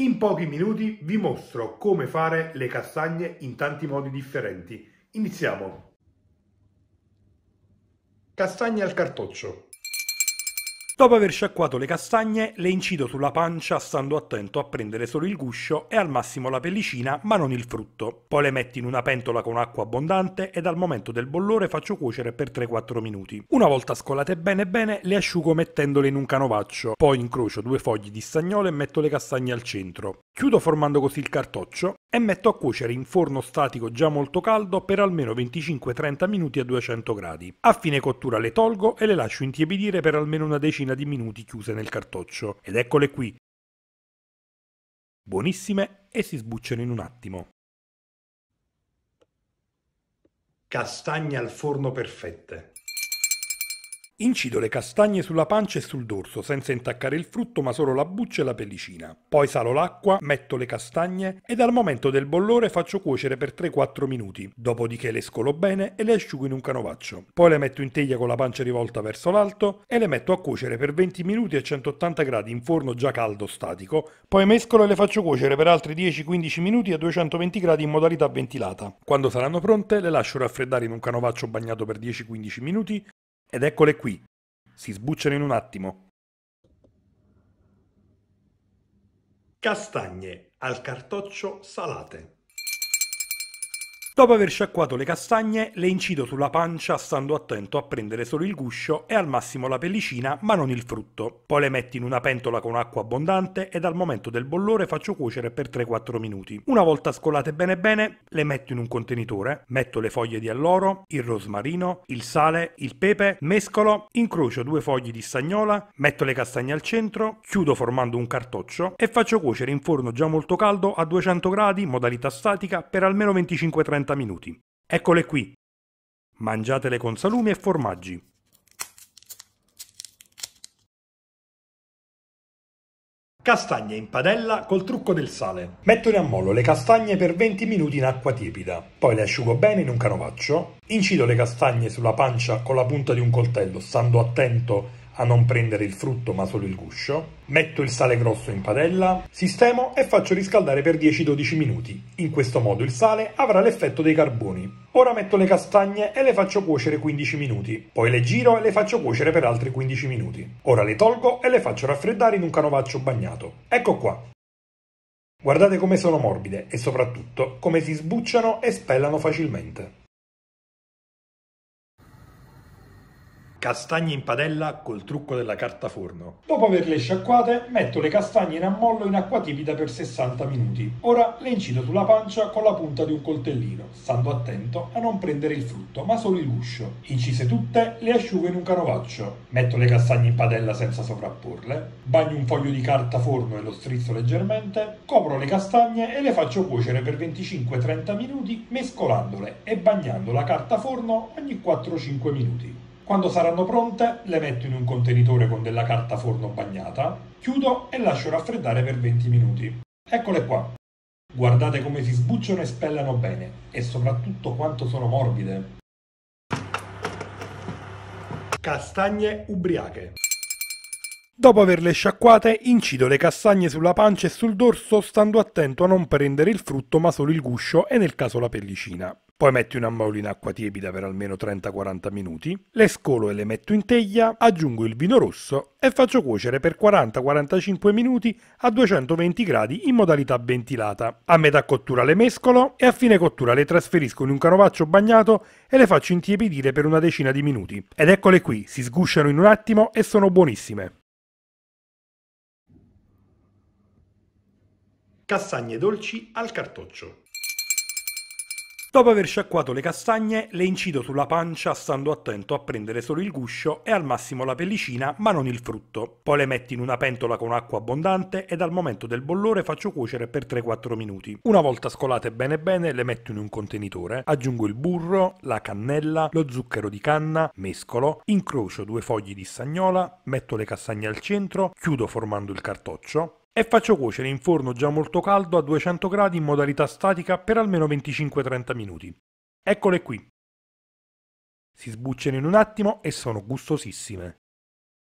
In pochi minuti vi mostro come fare le castagne in tanti modi differenti. Iniziamo! Castagne al cartoccio. Dopo aver sciacquato le castagne, le incido sulla pancia stando attento a prendere solo il guscio e al massimo la pellicina ma non il frutto. Poi le metto in una pentola con acqua abbondante e al momento del bollore faccio cuocere per 3-4 minuti. Una volta scolate bene bene le asciugo mettendole in un canovaccio, poi incrocio due fogli di stagnolo e metto le castagne al centro. Chiudo formando così il cartoccio e metto a cuocere in forno statico già molto caldo per almeno 25-30 minuti a 200 gradi. A fine cottura le tolgo e le lascio intiepidire per almeno una decina decina di minuti chiuse nel cartoccio. Ed eccole qui. Buonissime e si sbucciano in un attimo. Castagne al forno perfette. Incido le castagne sulla pancia e sul dorso, senza intaccare il frutto ma solo la buccia e la pellicina. Poi salo l'acqua, metto le castagne e dal momento del bollore faccio cuocere per 3-4 minuti, dopodiché le scolo bene e le asciugo in un canovaccio. Poi le metto in teglia con la pancia rivolta verso l'alto e le metto a cuocere per 20 minuti a 180 gradi in forno già caldo statico, poi mescolo e le faccio cuocere per altri 10-15 minuti a 220 gradi in modalità ventilata. Quando saranno pronte le lascio raffreddare in un canovaccio bagnato per 10-15 minuti ed eccole qui. Si sbucciano in un attimo. Castagne al cartoccio salate. Dopo aver sciacquato le castagne, le incido sulla pancia stando attento a prendere solo il guscio e al massimo la pellicina ma non il frutto. Poi le metto in una pentola con acqua abbondante e dal momento del bollore faccio cuocere per 3-4 minuti. Una volta scolate bene bene, le metto in un contenitore, metto le foglie di alloro, il rosmarino, il sale, il pepe, mescolo, incrocio due foglie di stagnola, metto le castagne al centro, chiudo formando un cartoccio e faccio cuocere in forno già molto caldo a 200 gradi, modalità statica, per almeno 25-30 30 minuti. Eccole qui. Mangiatele con salumi e formaggi. Castagne in padella col trucco del sale. Metto in ammollo le castagne per 20 minuti in acqua tiepida, poi le asciugo bene in un canovaccio, incido le castagne sulla pancia con la punta di un coltello, stando attento a non prendere il frutto ma solo il guscio, metto il sale grosso in padella, sistemo e faccio riscaldare per 10-12 minuti. In questo modo il sale avrà l'effetto dei carboni. Ora metto le castagne e le faccio cuocere 15 minuti, poi le giro e le faccio cuocere per altri 15 minuti. Ora le tolgo e le faccio raffreddare in un canovaccio bagnato. Ecco qua. Guardate come sono morbide e soprattutto come si sbucciano e spellano facilmente. Castagne in padella col trucco della carta forno. Dopo averle sciacquate, metto le castagne in ammollo in acqua tiepida per 60 minuti. Ora le incido sulla pancia con la punta di un coltellino, stando attento a non prendere il frutto, ma solo il guscio. Incise tutte, le asciugo in un canovaccio. Metto le castagne in padella senza sovrapporle, bagno un foglio di carta forno e lo strizzo leggermente, copro le castagne e le faccio cuocere per 25-30 minuti mescolandole e bagnando la carta forno ogni 4-5 minuti. Quando saranno pronte le metto in un contenitore con della carta forno bagnata, chiudo e lascio raffreddare per 20 minuti. Eccole qua. Guardate come si sbucciano e spellano bene e soprattutto quanto sono morbide. Castagne ubriache. Dopo averle sciacquate, incido le castagne sulla pancia e sul dorso, stando attento a non prendere il frutto ma solo il guscio e nel caso la pellicina. Poi metto una molla in acqua tiepida per almeno 30-40 minuti, le scolo e le metto in teglia, aggiungo il vino rosso e faccio cuocere per 40-45 minuti a 220 gradi in modalità ventilata. A metà cottura le mescolo e a fine cottura le trasferisco in un canovaccio bagnato e le faccio intiepidire per una decina di minuti. Ed eccole qui, si sgusciano in un attimo e sono buonissime. Castagne dolci al cartoccio. Dopo aver sciacquato le castagne, le incido sulla pancia stando attento a prendere solo il guscio e al massimo la pellicina, ma non il frutto. Poi le metto in una pentola con acqua abbondante ed al momento del bollore faccio cuocere per 3-4 minuti. Una volta scolate bene bene, le metto in un contenitore, aggiungo il burro, la cannella, lo zucchero di canna, mescolo, incrocio due fogli di stagnola, metto le castagne al centro, chiudo formando il cartoccio, e faccio cuocere in forno già molto caldo a 200 gradi in modalità statica per almeno 25-30 minuti. Eccole qui. Si sbucciano in un attimo e sono gustosissime.